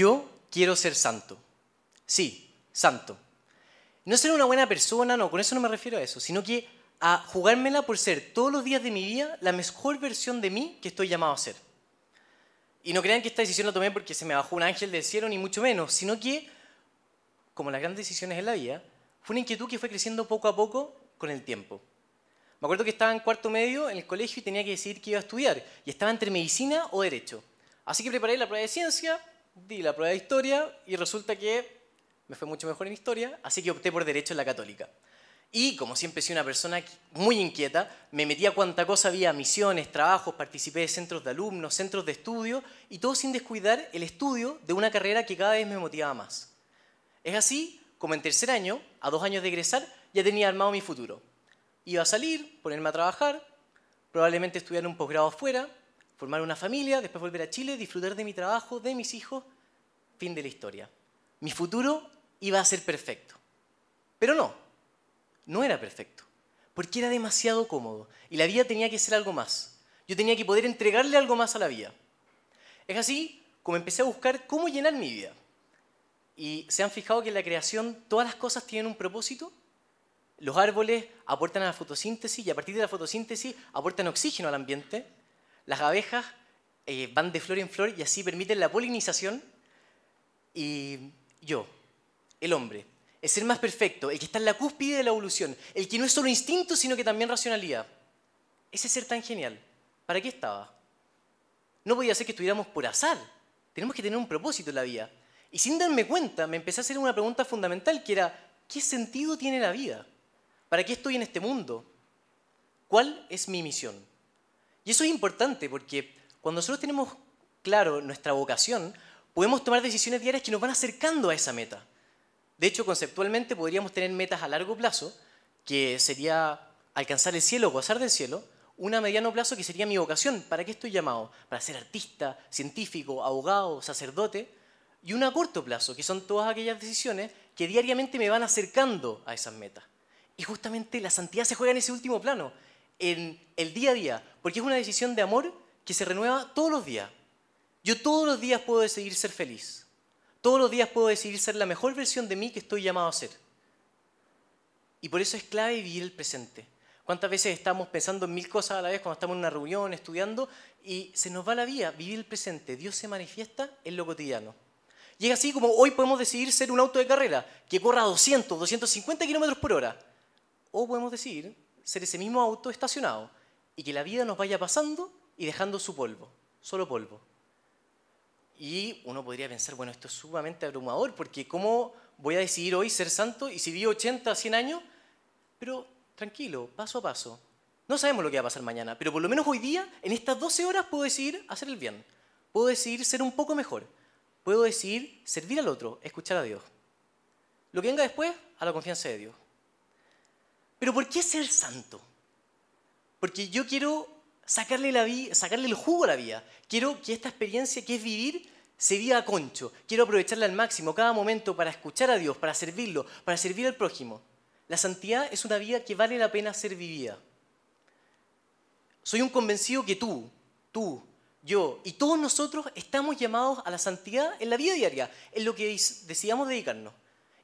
yo quiero ser santo. Sí, santo. No ser una buena persona, no, con eso no me refiero a eso, sino que a jugármela por ser todos los días de mi vida la mejor versión de mí que estoy llamado a ser. Y no crean que esta decisión la tomé porque se me bajó un ángel del cielo, ni mucho menos, sino que, como las grandes decisiones en la vida, fue una inquietud que fue creciendo poco a poco con el tiempo. Me acuerdo que estaba en cuarto medio en el colegio y tenía que decidir qué iba a estudiar, y estaba entre medicina o derecho. Así que preparé la prueba de ciencia, di la prueba de historia y resulta que me fue mucho mejor en historia, así que opté por derecho en la católica. Y como siempre soy una persona muy inquieta, me metí a cuanta cosa había, misiones, trabajos, participé de centros de alumnos, centros de estudio, y todo sin descuidar el estudio de una carrera que cada vez me motivaba más. Es así como en tercer año, a dos años de egresar, ya tenía armado mi futuro. Iba a salir, ponerme a trabajar, probablemente estudiar un posgrado afuera, formar una familia, después volver a Chile, disfrutar de mi trabajo, de mis hijos, fin de la historia. Mi futuro iba a ser perfecto. Pero no, no era perfecto, porque era demasiado cómodo y la vida tenía que ser algo más. Yo tenía que poder entregarle algo más a la vida. Es así como empecé a buscar cómo llenar mi vida. Y se han fijado que en la creación todas las cosas tienen un propósito. Los árboles aportan a la fotosíntesis y a partir de la fotosíntesis aportan oxígeno al ambiente. Las abejas eh, van de flor en flor y así permiten la polinización. Y yo, el hombre, el ser más perfecto, el que está en la cúspide de la evolución, el que no es solo instinto, sino que también racionalidad. Ese ser tan genial, ¿para qué estaba? No podía ser que estuviéramos por azar. Tenemos que tener un propósito en la vida. Y sin darme cuenta, me empecé a hacer una pregunta fundamental que era, ¿qué sentido tiene la vida? ¿Para qué estoy en este mundo? ¿Cuál es mi misión? Y eso es importante porque cuando nosotros tenemos claro nuestra vocación, podemos tomar decisiones diarias que nos van acercando a esa meta. De hecho, conceptualmente podríamos tener metas a largo plazo, que sería alcanzar el cielo, o gozar del cielo, una a mediano plazo que sería mi vocación, ¿para qué estoy llamado? Para ser artista, científico, abogado, sacerdote, y una a corto plazo, que son todas aquellas decisiones que diariamente me van acercando a esas metas. Y justamente la santidad se juega en ese último plano, en el día a día, porque es una decisión de amor que se renueva todos los días. Yo todos los días puedo decidir ser feliz. Todos los días puedo decidir ser la mejor versión de mí que estoy llamado a ser. Y por eso es clave vivir el presente. ¿Cuántas veces estamos pensando en mil cosas a la vez cuando estamos en una reunión, estudiando, y se nos va la vida? Vivir el presente. Dios se manifiesta en lo cotidiano. Llega así como hoy podemos decidir ser un auto de carrera que corra 200, 250 kilómetros por hora. O podemos decidir ser ese mismo auto estacionado y que la vida nos vaya pasando y dejando su polvo, solo polvo. Y uno podría pensar, bueno, esto es sumamente abrumador, porque ¿cómo voy a decidir hoy ser santo y si vivo 80, 100 años? Pero tranquilo, paso a paso. No sabemos lo que va a pasar mañana, pero por lo menos hoy día, en estas 12 horas, puedo decidir hacer el bien. Puedo decidir ser un poco mejor. Puedo decidir servir al otro, escuchar a Dios. Lo que venga después, a la confianza de Dios. Pero ¿por qué ser santo? Porque yo quiero sacarle, la vida, sacarle el jugo a la vida. Quiero que esta experiencia que es vivir se viva a concho. Quiero aprovecharla al máximo, cada momento, para escuchar a Dios, para servirlo, para servir al prójimo. La santidad es una vida que vale la pena ser vivida. Soy un convencido que tú, tú, yo y todos nosotros estamos llamados a la santidad en la vida diaria, en lo que decidamos dedicarnos.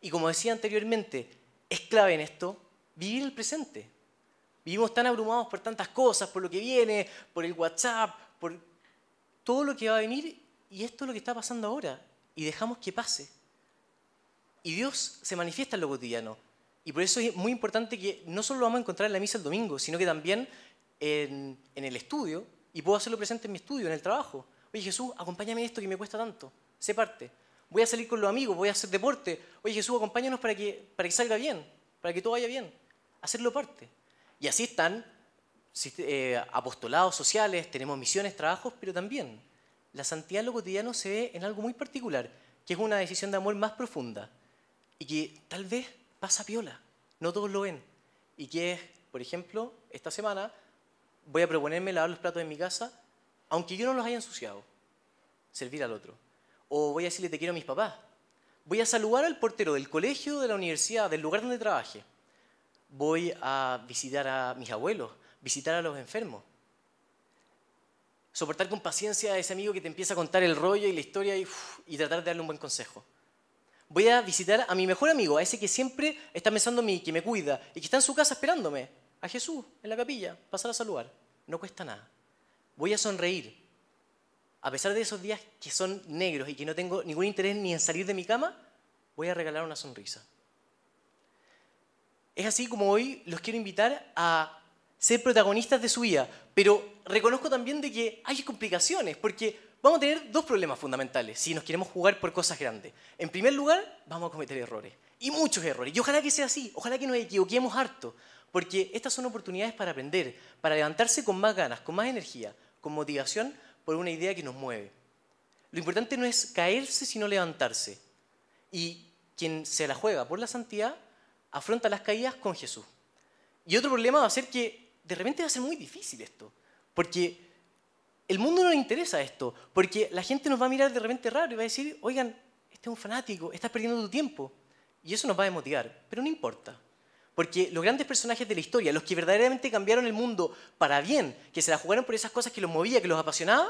Y como decía anteriormente, es clave en esto vivir el presente. Vivimos tan abrumados por tantas cosas, por lo que viene, por el WhatsApp, por todo lo que va a venir y esto es lo que está pasando ahora y dejamos que pase. Y Dios se manifiesta en lo cotidiano. Y por eso es muy importante que no solo lo vamos a encontrar en la misa el domingo, sino que también en, el estudio, y puedo hacerlo presente en mi estudio, en el trabajo. Oye Jesús, acompáñame en esto que me cuesta tanto, sé parte. Voy a salir con los amigos, voy a hacer deporte. Oye Jesús, acompáñanos para que, para que salga bien, para que todo vaya bien hacerlo parte. Y así están eh, apostolados sociales, tenemos misiones, trabajos, pero también la santidad en lo cotidiano se ve en algo muy particular, que es una decisión de amor más profunda y que tal vez pasa piola, no todos lo ven. Y que es, por ejemplo, esta semana voy a proponerme lavar los platos en mi casa, aunque yo no los haya ensuciado, servir al otro. O voy a decirle te quiero a mis papás. Voy a saludar al portero del colegio, de la universidad, del lugar donde trabaje voy a visitar a mis abuelos, visitar a los enfermos. Soportar con paciencia a ese amigo que te empieza a contar el rollo y la historia y, tratar de darle un buen consejo. Voy a visitar a mi mejor amigo, a ese que siempre está pensando en mí, que me cuida y que está en su casa esperándome, a Jesús, en la capilla, pasar a saludar. No cuesta nada. Voy a sonreír. A pesar de esos días que son negros y que no tengo ningún interés ni en salir de mi cama, voy a regalar una sonrisa. Es así como hoy los quiero invitar a ser protagonistas de su vida, pero reconozco también de que hay complicaciones, porque vamos a tener dos problemas fundamentales si nos queremos jugar por cosas grandes. En primer lugar, vamos a cometer errores, y muchos errores, y ojalá que sea así, ojalá que nos equivoquemos harto, porque estas son oportunidades para aprender, para levantarse con más ganas, con más energía, con motivación por una idea que nos mueve. Lo importante no es caerse, sino levantarse. Y quien se la juega por la santidad afronta las caídas con Jesús. Y otro problema va a ser que de repente va a ser muy difícil esto, porque el mundo no le interesa esto, porque la gente nos va a mirar de repente raro y va a decir, oigan, este es un fanático, estás perdiendo tu tiempo. Y eso nos va a demotivar, pero no importa. Porque los grandes personajes de la historia, los que verdaderamente cambiaron el mundo para bien, que se la jugaron por esas cosas que los movía, que los apasionaba,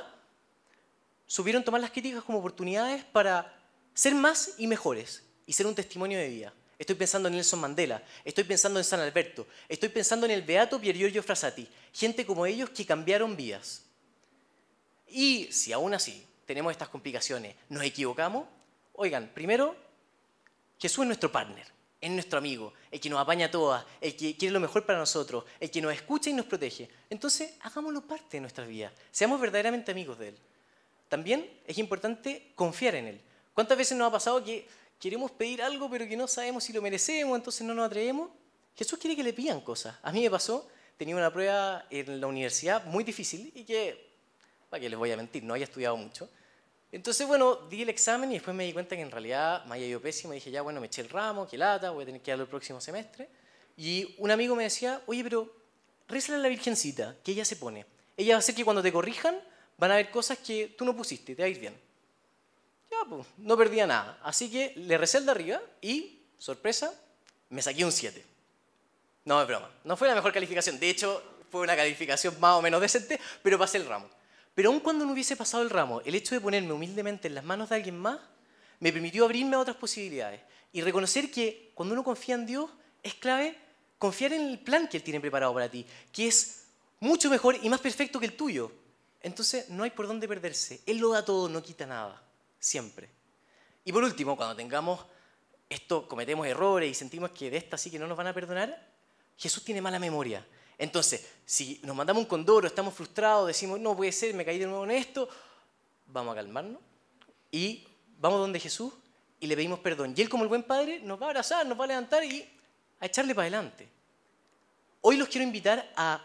supieron tomar las críticas como oportunidades para ser más y mejores y ser un testimonio de vida estoy pensando en Nelson Mandela, estoy pensando en San Alberto, estoy pensando en el Beato Piergiorgio Frassati, gente como ellos que cambiaron vías. Y si aún así tenemos estas complicaciones, nos equivocamos, oigan, primero, Jesús es nuestro partner, es nuestro amigo, el que nos apaña a todas, el que quiere lo mejor para nosotros, el que nos escucha y nos protege. Entonces, hagámoslo parte de nuestras vidas, seamos verdaderamente amigos de Él. También es importante confiar en Él. ¿Cuántas veces nos ha pasado que queremos pedir algo pero que no sabemos si lo merecemos, entonces no nos atrevemos. Jesús quiere que le pidan cosas. A mí me pasó, tenía una prueba en la universidad muy difícil y que, para que les voy a mentir, no había estudiado mucho. Entonces, bueno, di el examen y después me di cuenta que en realidad me había ido pésimo. Dije, ya, bueno, me eché el ramo, qué lata, voy a tener que darlo el próximo semestre. Y un amigo me decía, oye, pero rézale a la Virgencita, que ella se pone. Ella va a hacer que cuando te corrijan van a ver cosas que tú no pusiste, te va a ir bien no perdía nada. Así que le recé el de arriba y, sorpresa, me saqué un 7. No, es broma. No fue la mejor calificación. De hecho, fue una calificación más o menos decente, pero pasé el ramo. Pero aun cuando no hubiese pasado el ramo, el hecho de ponerme humildemente en las manos de alguien más me permitió abrirme a otras posibilidades y reconocer que cuando uno confía en Dios es clave confiar en el plan que Él tiene preparado para ti, que es mucho mejor y más perfecto que el tuyo. Entonces no hay por dónde perderse. Él lo da todo, no quita nada siempre. Y por último, cuando tengamos esto, cometemos errores y sentimos que de esta sí que no nos van a perdonar, Jesús tiene mala memoria. Entonces, si nos mandamos un condoro, estamos frustrados, decimos, no puede ser, me caí de nuevo en esto, vamos a calmarnos y vamos donde Jesús y le pedimos perdón. Y Él, como el buen padre, nos va a abrazar, nos va a levantar y a echarle para adelante. Hoy los quiero invitar a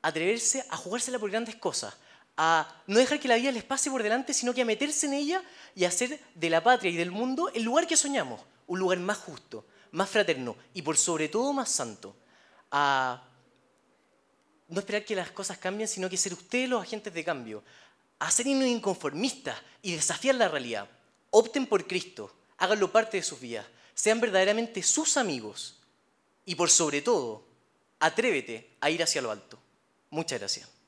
atreverse a jugársela por grandes cosas, a no dejar que la vida les pase por delante, sino que a meterse en ella y a hacer de la patria y del mundo el lugar que soñamos, un lugar más justo, más fraterno y por sobre todo más santo. A no esperar que las cosas cambien, sino que ser ustedes los agentes de cambio, a ser inconformistas y desafiar la realidad. Opten por Cristo, háganlo parte de sus vidas, sean verdaderamente sus amigos y por sobre todo, atrévete a ir hacia lo alto. Muchas gracias.